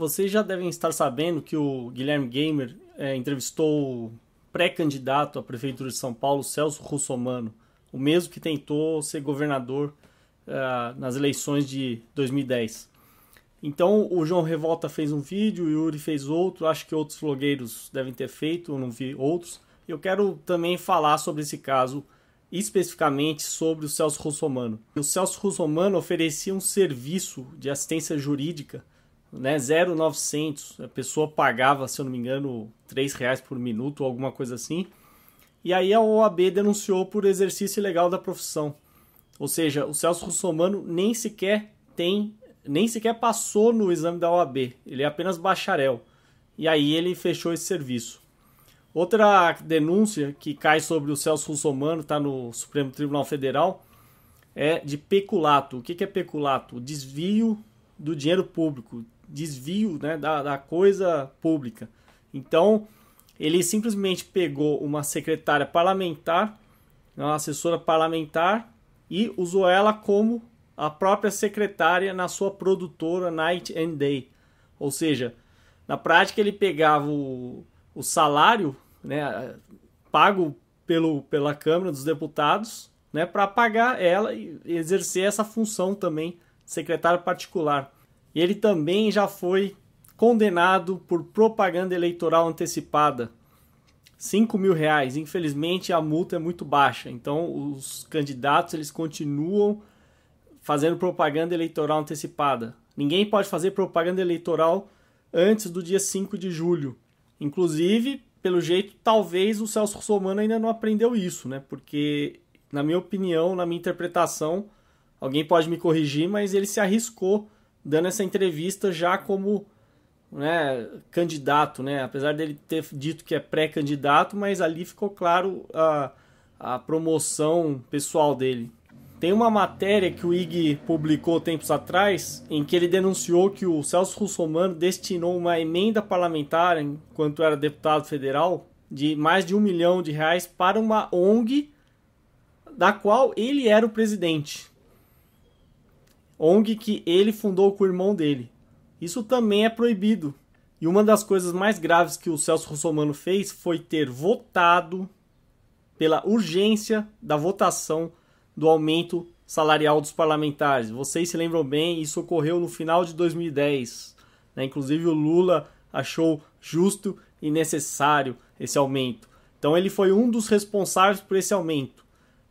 Vocês já devem estar sabendo que o Guilherme Gamer é, entrevistou o pré-candidato à Prefeitura de São Paulo, Celso Russomano, o mesmo que tentou ser governador uh, nas eleições de 2010. Então o João Revolta fez um vídeo, o Yuri fez outro, acho que outros vlogueiros devem ter feito, eu não vi outros. Eu quero também falar sobre esse caso, especificamente sobre o Celso Russomano. O Celso Russomano oferecia um serviço de assistência jurídica né, 0,900. A pessoa pagava, se eu não me engano, 3 reais por minuto ou alguma coisa assim. E aí a OAB denunciou por exercício ilegal da profissão. Ou seja, o Celso Russomano nem sequer tem, nem sequer passou no exame da OAB. Ele é apenas bacharel. E aí ele fechou esse serviço. Outra denúncia que cai sobre o Celso Russomano, está no Supremo Tribunal Federal, é de peculato. O que é peculato? O desvio do dinheiro público desvio né, da, da coisa pública. Então, ele simplesmente pegou uma secretária parlamentar, uma assessora parlamentar, e usou ela como a própria secretária na sua produtora Night and Day. Ou seja, na prática ele pegava o, o salário né, pago pelo, pela Câmara dos Deputados né, para pagar ela e exercer essa função também, secretário particular. E ele também já foi condenado por propaganda eleitoral antecipada. 5 mil reais. Infelizmente a multa é muito baixa. Então os candidatos eles continuam fazendo propaganda eleitoral antecipada. Ninguém pode fazer propaganda eleitoral antes do dia 5 de julho. Inclusive, pelo jeito, talvez o Celso Russomano ainda não aprendeu isso, né? Porque, na minha opinião, na minha interpretação, alguém pode me corrigir, mas ele se arriscou dando essa entrevista já como né, candidato, né? apesar dele ter dito que é pré-candidato, mas ali ficou claro a, a promoção pessoal dele. Tem uma matéria que o IG publicou tempos atrás, em que ele denunciou que o Celso Russomano destinou uma emenda parlamentar, enquanto era deputado federal, de mais de um milhão de reais para uma ONG da qual ele era o presidente. ONG que ele fundou com o irmão dele. Isso também é proibido. E uma das coisas mais graves que o Celso Russomano fez foi ter votado pela urgência da votação do aumento salarial dos parlamentares. Vocês se lembram bem, isso ocorreu no final de 2010. Né? Inclusive o Lula achou justo e necessário esse aumento. Então ele foi um dos responsáveis por esse aumento.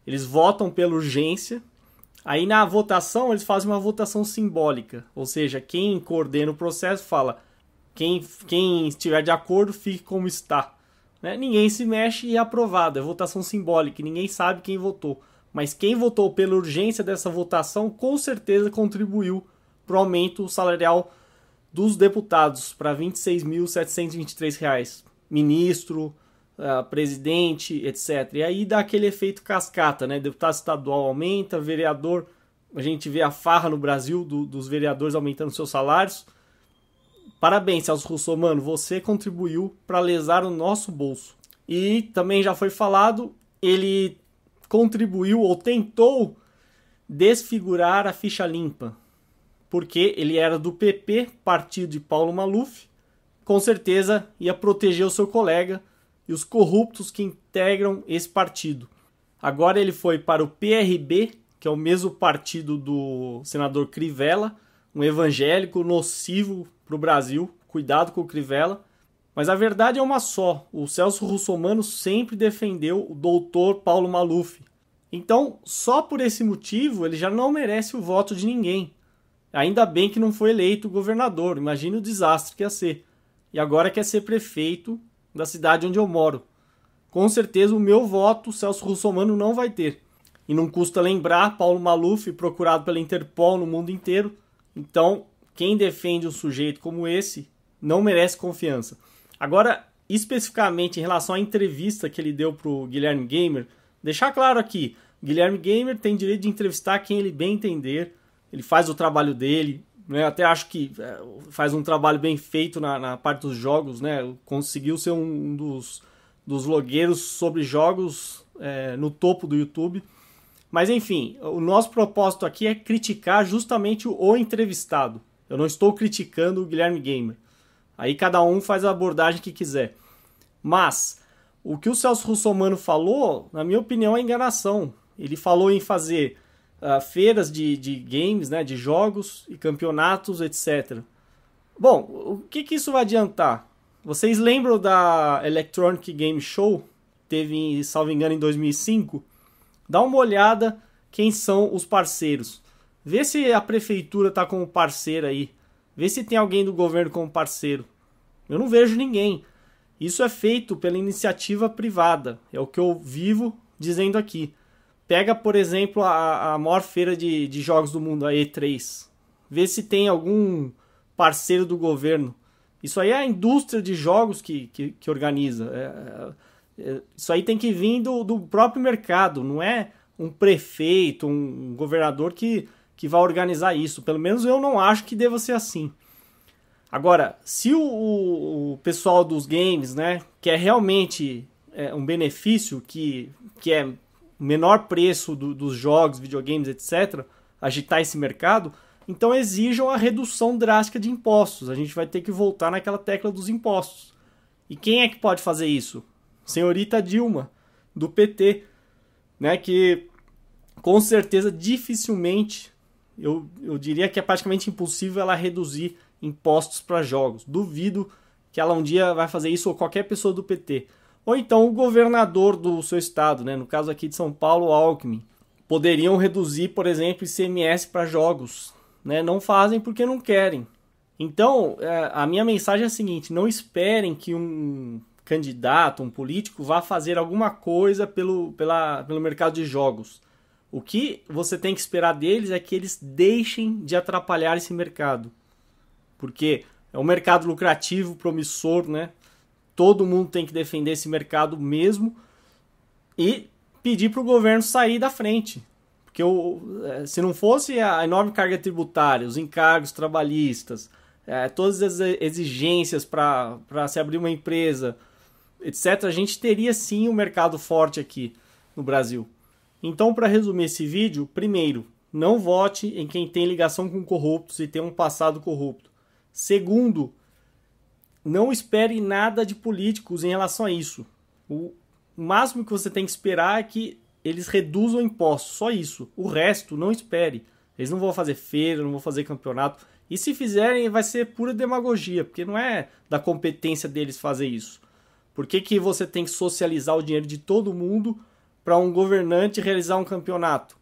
Eles votam pela urgência Aí na votação, eles fazem uma votação simbólica, ou seja, quem coordena o processo fala quem, quem estiver de acordo fique como está. Né? Ninguém se mexe e é aprovado, é votação simbólica, ninguém sabe quem votou. Mas quem votou pela urgência dessa votação com certeza contribuiu para o aumento salarial dos deputados para R$ 26.723. Ministro, ah, presidente, etc. E aí dá aquele efeito cascata, né? Deputado estadual aumenta, vereador. A gente vê a farra no Brasil do, dos vereadores aumentando seus salários. Parabéns, Celso Russo, mano, você contribuiu para lesar o nosso bolso. E também já foi falado, ele contribuiu ou tentou desfigurar a ficha limpa, porque ele era do PP, partido de Paulo Maluf, com certeza ia proteger o seu colega, e os corruptos que integram esse partido. Agora ele foi para o PRB, que é o mesmo partido do senador Crivella, um evangélico nocivo para o Brasil. Cuidado com o Crivella. Mas a verdade é uma só: o Celso Russomano sempre defendeu o doutor Paulo Maluf. Então, só por esse motivo, ele já não merece o voto de ninguém. Ainda bem que não foi eleito governador, Imagine o desastre que ia ser. E agora quer ser prefeito da cidade onde eu moro. Com certeza o meu voto Celso Russomano não vai ter. E não custa lembrar Paulo Maluf, procurado pela Interpol no mundo inteiro. Então, quem defende um sujeito como esse não merece confiança. Agora, especificamente em relação à entrevista que ele deu para o Guilherme Gamer, deixar claro aqui, Guilherme Gamer tem direito de entrevistar quem ele bem entender, ele faz o trabalho dele, né? Até acho que é, faz um trabalho bem feito na, na parte dos jogos, né? Conseguiu ser um dos, dos blogueiros sobre jogos é, no topo do YouTube. Mas enfim, o nosso propósito aqui é criticar justamente o entrevistado. Eu não estou criticando o Guilherme Gamer. Aí cada um faz a abordagem que quiser. Mas o que o Celso Russomano falou, na minha opinião, é enganação. Ele falou em fazer uh, feiras de, de games, né, de jogos e campeonatos, etc. Bom, o que, que isso vai adiantar? Vocês lembram da Electronic Game Show? Teve, salvo engano, em 2005? Dá uma olhada quem são os parceiros. Vê se a prefeitura está como parceiro aí. Vê se tem alguém do governo como parceiro. Eu não vejo ninguém. Isso é feito pela iniciativa privada. É o que eu vivo dizendo aqui. Pega, por exemplo, a, a maior feira de, de jogos do mundo, a E3. Vê se tem algum parceiro do governo. Isso aí é a indústria de jogos que, que, que organiza. É, é, é, isso aí tem que vir do, do próprio mercado, não é um prefeito, um governador que, que vai organizar isso. Pelo menos eu não acho que deva ser assim. Agora, se o, o, pessoal dos games né, quer realmente é, um benefício que, que é menor preço do, dos jogos, videogames, etc., agitar esse mercado, então exijam a redução drástica de impostos. A gente vai ter que voltar naquela tecla dos impostos. E quem é que pode fazer isso? Senhorita Dilma, do PT, né? Que com certeza dificilmente, eu, eu diria que é praticamente impossível ela reduzir impostos para jogos. Duvido que ela um dia vai fazer isso ou qualquer pessoa do PT ou então o governador do seu estado, né? no caso aqui de São Paulo, Alckmin, poderiam reduzir, por exemplo, ICMS para jogos. Né? Não fazem porque não querem. Então, é, a minha mensagem é a seguinte: não esperem que um candidato, um político, vá fazer alguma coisa pelo, pela, pelo mercado de jogos. O que você tem que esperar deles é que eles deixem de atrapalhar esse mercado. Porque é um mercado lucrativo, promissor, né? todo mundo tem que defender esse mercado mesmo e pedir para o governo sair da frente. Porque é, se não fosse a enorme carga tributária, os encargos trabalhistas, é, todas as exigências para se abrir uma empresa, etc., a gente teria sim um mercado forte aqui no Brasil. Então, para resumir esse vídeo, primeiro, não vote em quem tem ligação com corruptos e tem um passado corrupto. Segundo, não espere nada de políticos em relação a isso. O máximo que você tem que esperar é que eles reduzam impostos, só isso. O resto, não espere. Eles não vão fazer feira, não vão fazer campeonato. E se fizerem, vai ser pura demagogia, porque não é da competência deles fazer isso. Por que, que você tem que socializar o dinheiro de todo mundo para um governante realizar um campeonato?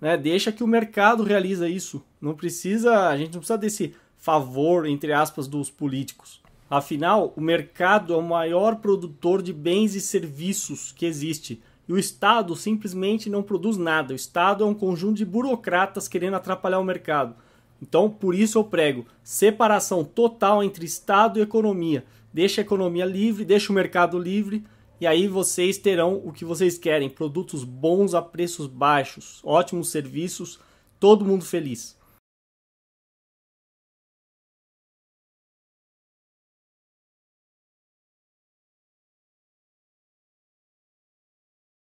Né? Deixa que o mercado realiza isso. Não precisa, a gente não precisa desse favor entre aspas dos políticos. Afinal, o mercado é o maior produtor de bens e serviços que existe. E o Estado simplesmente não produz nada. O Estado é um conjunto de burocratas querendo atrapalhar o mercado. Então, por isso eu prego separação total entre Estado e economia. Deixa a economia livre, deixa o mercado livre, e aí vocês terão o que vocês querem: produtos bons a preços baixos, ótimos serviços, todo mundo feliz.